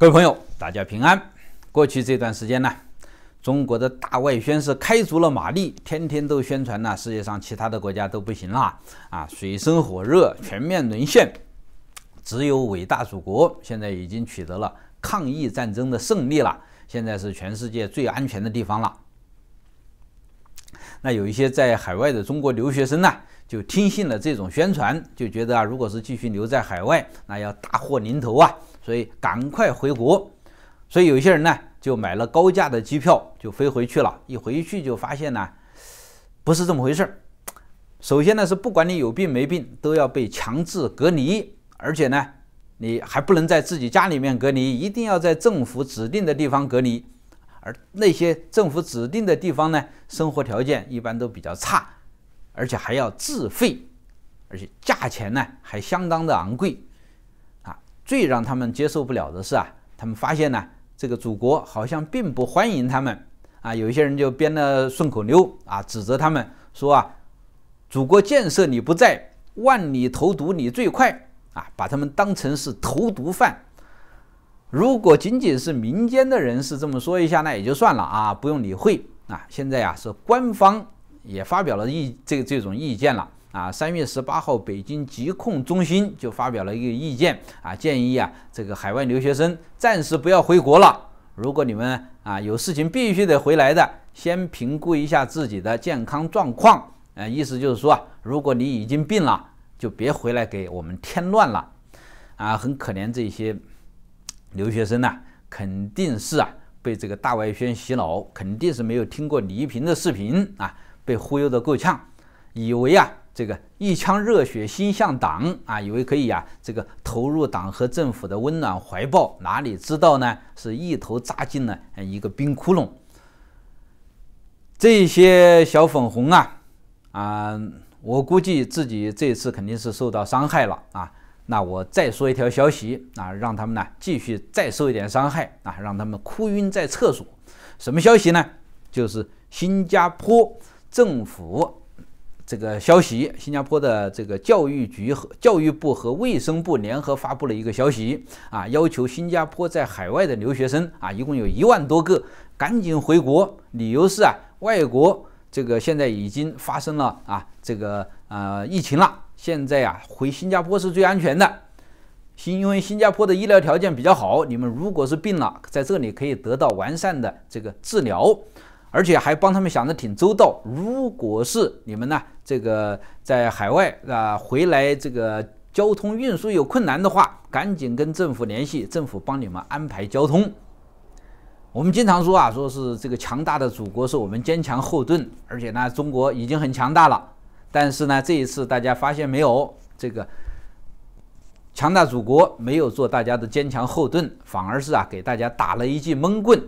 各位朋友，大家平安。过去这段时间呢，中国的大外宣是开足了马力，天天都宣传呢，世界上其他的国家都不行啦，啊，水深火热，全面沦陷，只有伟大祖国现在已经取得了抗疫战争的胜利了，现在是全世界最安全的地方了。那有一些在海外的中国留学生呢？就听信了这种宣传，就觉得啊，如果是继续留在海外，那要大祸临头啊，所以赶快回国。所以有些人呢，就买了高价的机票，就飞回去了。一回去就发现呢，不是这么回事儿。首先呢，是不管你有病没病，都要被强制隔离，而且呢，你还不能在自己家里面隔离，一定要在政府指定的地方隔离。而那些政府指定的地方呢，生活条件一般都比较差。而且还要自费，而且价钱呢还相当的昂贵，啊，最让他们接受不了的是啊，他们发现呢，这个祖国好像并不欢迎他们，啊，有一些人就编了顺口溜啊，指责他们说啊，祖国建设你不在，万里投毒你最快，啊，把他们当成是投毒犯。如果仅仅是民间的人士这么说一下，那也就算了啊，不用理会啊。现在呀是官方。也发表了意这这种意见了啊！三月十八号，北京疾控中心就发表了一个意见啊，建议啊，这个海外留学生暂时不要回国了。如果你们啊有事情必须得回来的，先评估一下自己的健康状况。呃，意思就是说啊，如果你已经病了，就别回来给我们添乱了。啊，很可怜这些留学生呢，肯定是啊被这个大外宣洗脑，肯定是没有听过倪萍的视频啊。被忽悠得够呛，以为啊，这个一腔热血心向党啊，以为可以啊，这个投入党和政府的温暖怀抱，哪里知道呢？是一头扎进了一个冰窟窿。这些小粉红啊，啊，我估计自己这次肯定是受到伤害了啊。那我再说一条消息啊，让他们呢继续再受一点伤害啊，让他们哭晕在厕所。什么消息呢？就是新加坡。政府这个消息，新加坡的这个教育局和教育部和卫生部联合发布了一个消息啊，要求新加坡在海外的留学生啊，一共有一万多个，赶紧回国。理由是啊，外国这个现在已经发生了啊，这个呃疫情了，现在啊回新加坡是最安全的，新因为新加坡的医疗条件比较好，你们如果是病了，在这里可以得到完善的这个治疗。而且还帮他们想的挺周到。如果是你们呢，这个在海外啊回来，这个交通运输有困难的话，赶紧跟政府联系，政府帮你们安排交通。我们经常说啊，说是这个强大的祖国是我们坚强后盾。而且呢，中国已经很强大了，但是呢，这一次大家发现没有，这个强大祖国没有做大家的坚强后盾，反而是啊给大家打了一记闷棍。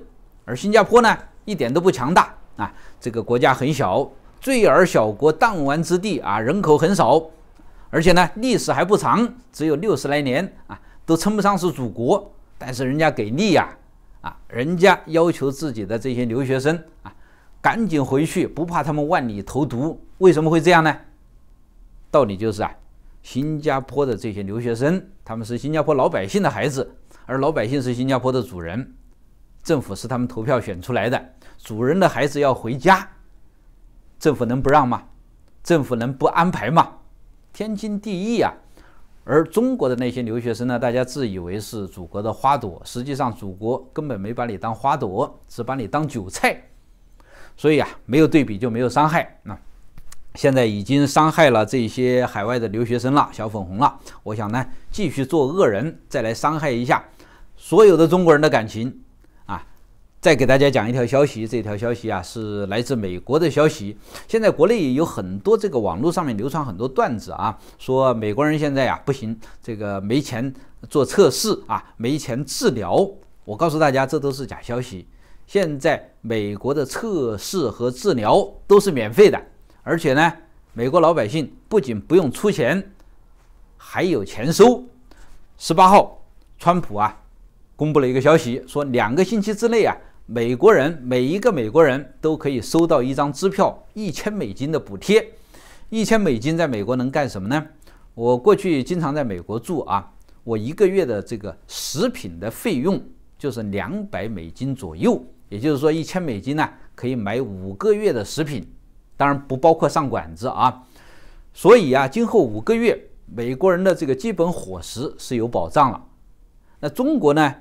而新加坡呢？一点都不强大啊！这个国家很小，最尔小国，弹丸之地啊，人口很少，而且呢，历史还不长，只有六十来年啊，都称不上是祖国。但是人家给力呀，啊，人家要求自己的这些留学生啊，赶紧回去，不怕他们万里投毒。为什么会这样呢？道理就是啊，新加坡的这些留学生，他们是新加坡老百姓的孩子，而老百姓是新加坡的主人。政府是他们投票选出来的，主人的孩子要回家，政府能不让吗？政府能不安排吗？天经地义呀。而中国的那些留学生呢？大家自以为是祖国的花朵，实际上祖国根本没把你当花朵，只把你当韭菜。所以啊，没有对比就没有伤害。那现在已经伤害了这些海外的留学生了，小粉红了。我想呢，继续做恶人，再来伤害一下所有的中国人的感情。再给大家讲一条消息，这条消息啊是来自美国的消息。现在国内有很多这个网络上面流传很多段子啊，说美国人现在啊不行，这个没钱做测试啊，没钱治疗。我告诉大家，这都是假消息。现在美国的测试和治疗都是免费的，而且呢，美国老百姓不仅不用出钱，还有钱收。十八号，川普啊，公布了一个消息，说两个星期之内啊。美国人每一个美国人都可以收到一张支票，一千美金的补贴。一千美金在美国能干什么呢？我过去经常在美国住啊，我一个月的这个食品的费用就是两百美金左右，也就是说一千美金呢可以买五个月的食品，当然不包括上馆子啊。所以啊，今后五个月美国人的这个基本伙食是有保障了。那中国呢？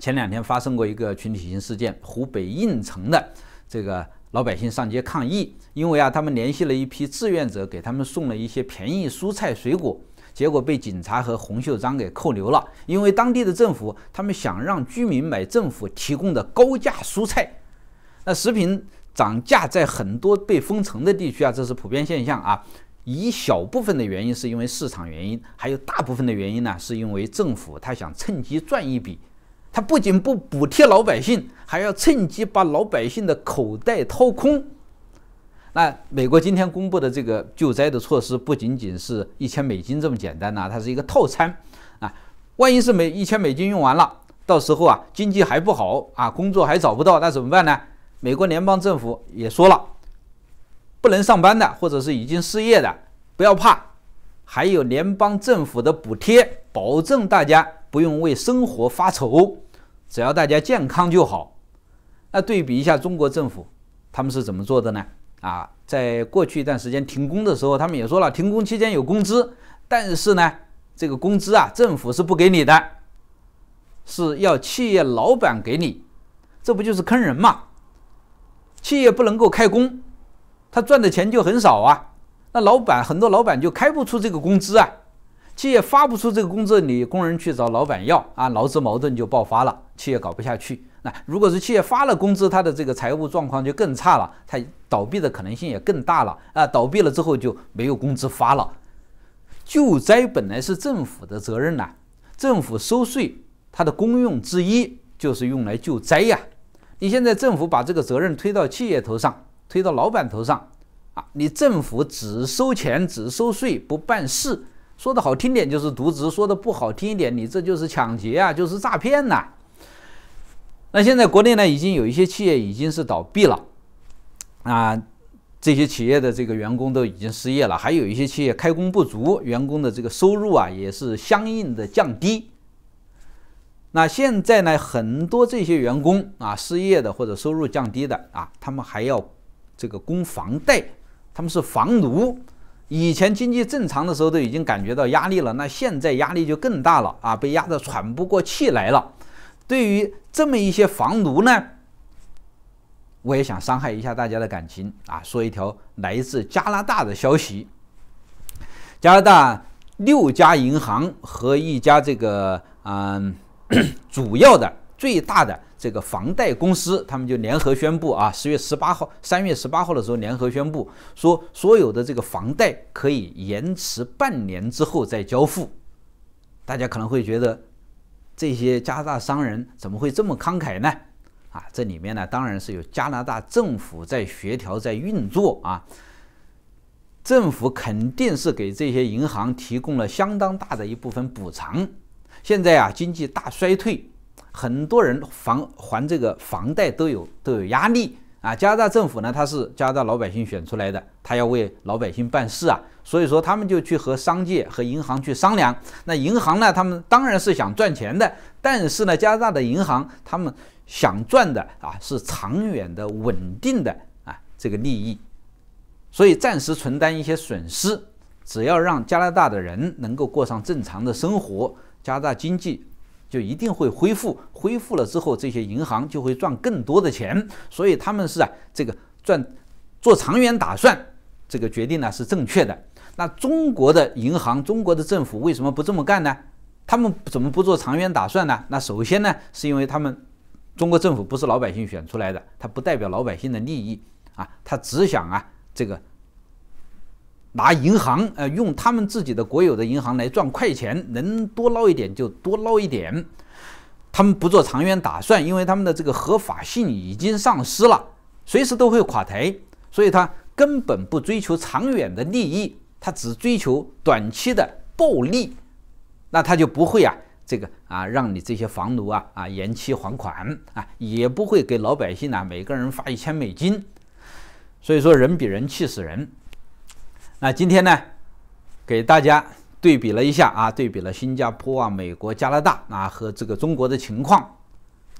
前两天发生过一个群体性事件，湖北应城的这个老百姓上街抗议，因为啊，他们联系了一批志愿者，给他们送了一些便宜蔬菜水果，结果被警察和红袖章给扣留了。因为当地的政府，他们想让居民买政府提供的高价蔬菜。那食品涨价在很多被封城的地区啊，这是普遍现象啊。一小部分的原因是因为市场原因，还有大部分的原因呢，是因为政府他想趁机赚一笔。他不仅不补贴老百姓，还要趁机把老百姓的口袋掏空。那美国今天公布的这个救灾的措施，不仅仅是一千美金这么简单呐，它是一个套餐啊。万一是每一千美金用完了，到时候啊经济还不好啊，工作还找不到，那怎么办呢？美国联邦政府也说了，不能上班的或者是已经失业的，不要怕，还有联邦政府的补贴，保证大家。不用为生活发愁，只要大家健康就好。那对比一下中国政府，他们是怎么做的呢？啊，在过去一段时间停工的时候，他们也说了，停工期间有工资，但是呢，这个工资啊，政府是不给你的，是要企业老板给你，这不就是坑人嘛？企业不能够开工，他赚的钱就很少啊，那老板很多老板就开不出这个工资啊。企业发不出这个工资，你工人去找老板要啊，劳资矛盾就爆发了，企业搞不下去。那如果是企业发了工资，他的这个财务状况就更差了，他倒闭的可能性也更大了啊！倒闭了之后就没有工资发了。救灾本来是政府的责任呐，政府收税，它的功用之一就是用来救灾呀。你现在政府把这个责任推到企业头上，推到老板头上啊！你政府只收钱只收税不办事。说的好听点就是渎职，说的不好听一点，你这就是抢劫啊，就是诈骗呐。那现在国内呢，已经有一些企业已经是倒闭了，啊，这些企业的这个员工都已经失业了，还有一些企业开工不足，员工的这个收入啊也是相应的降低。那现在呢，很多这些员工啊失业的或者收入降低的啊，他们还要这个供房贷，他们是房奴。以前经济正常的时候都已经感觉到压力了，那现在压力就更大了啊，被压得喘不过气来了。对于这么一些房奴呢，我也想伤害一下大家的感情啊，说一条来自加拿大的消息：加拿大六家银行和一家这个嗯 主要的最大的。这个房贷公司，他们就联合宣布啊，十月十八号、三月十八号的时候联合宣布说，所有的这个房贷可以延迟半年之后再交付。大家可能会觉得，这些加拿大商人怎么会这么慷慨呢？啊，这里面呢，当然是有加拿大政府在协调在运作啊。政府肯定是给这些银行提供了相当大的一部分补偿。现在啊，经济大衰退。很多人房还这个房贷都有都有压力啊！加拿大政府呢，他是加拿大老百姓选出来的，他要为老百姓办事啊，所以说他们就去和商界和银行去商量。那银行呢，他们当然是想赚钱的，但是呢，加拿大的银行他们想赚的啊是长远的、稳定的啊这个利益，所以暂时承担一些损失，只要让加拿大的人能够过上正常的生活，加拿大经济。就一定会恢复，恢复了之后，这些银行就会赚更多的钱，所以他们是啊，这个赚做长远打算，这个决定呢是正确的。那中国的银行、中国的政府为什么不这么干呢？他们怎么不做长远打算呢？那首先呢，是因为他们，中国政府不是老百姓选出来的，他不代表老百姓的利益啊，他只想啊这个。拿银行，呃，用他们自己的国有的银行来赚快钱，能多捞一点就多捞一点。他们不做长远打算，因为他们的这个合法性已经丧失了，随时都会垮台，所以他根本不追求长远的利益，他只追求短期的暴利。那他就不会啊，这个啊，让你这些房奴啊啊延期还款啊，也不会给老百姓啊每个人发一千美金。所以说，人比人气死人。那今天呢，给大家对比了一下啊，对比了新加坡啊、美国、加拿大啊和这个中国的情况，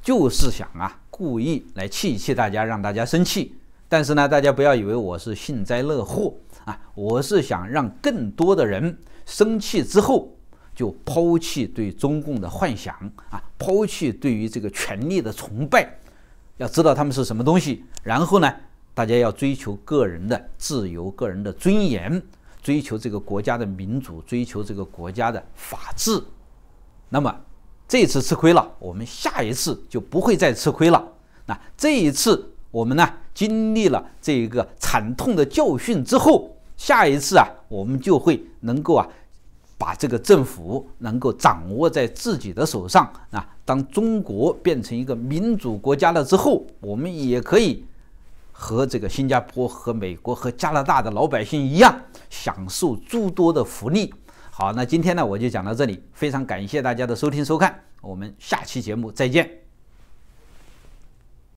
就是想啊，故意来气一气大家，让大家生气。但是呢，大家不要以为我是幸灾乐祸啊，我是想让更多的人生气之后，就抛弃对中共的幻想啊，抛弃对于这个权力的崇拜，要知道他们是什么东西。然后呢？大家要追求个人的自由、个人的尊严，追求这个国家的民主，追求这个国家的法治。那么这次吃亏了，我们下一次就不会再吃亏了。那这一次我们呢，经历了这一个惨痛的教训之后，下一次啊，我们就会能够啊，把这个政府能够掌握在自己的手上啊。当中国变成一个民主国家了之后，我们也可以。和这个新加坡、和美国、和加拿大的老百姓一样，享受诸多的福利。好，那今天呢，我就讲到这里，非常感谢大家的收听收看，我们下期节目再见。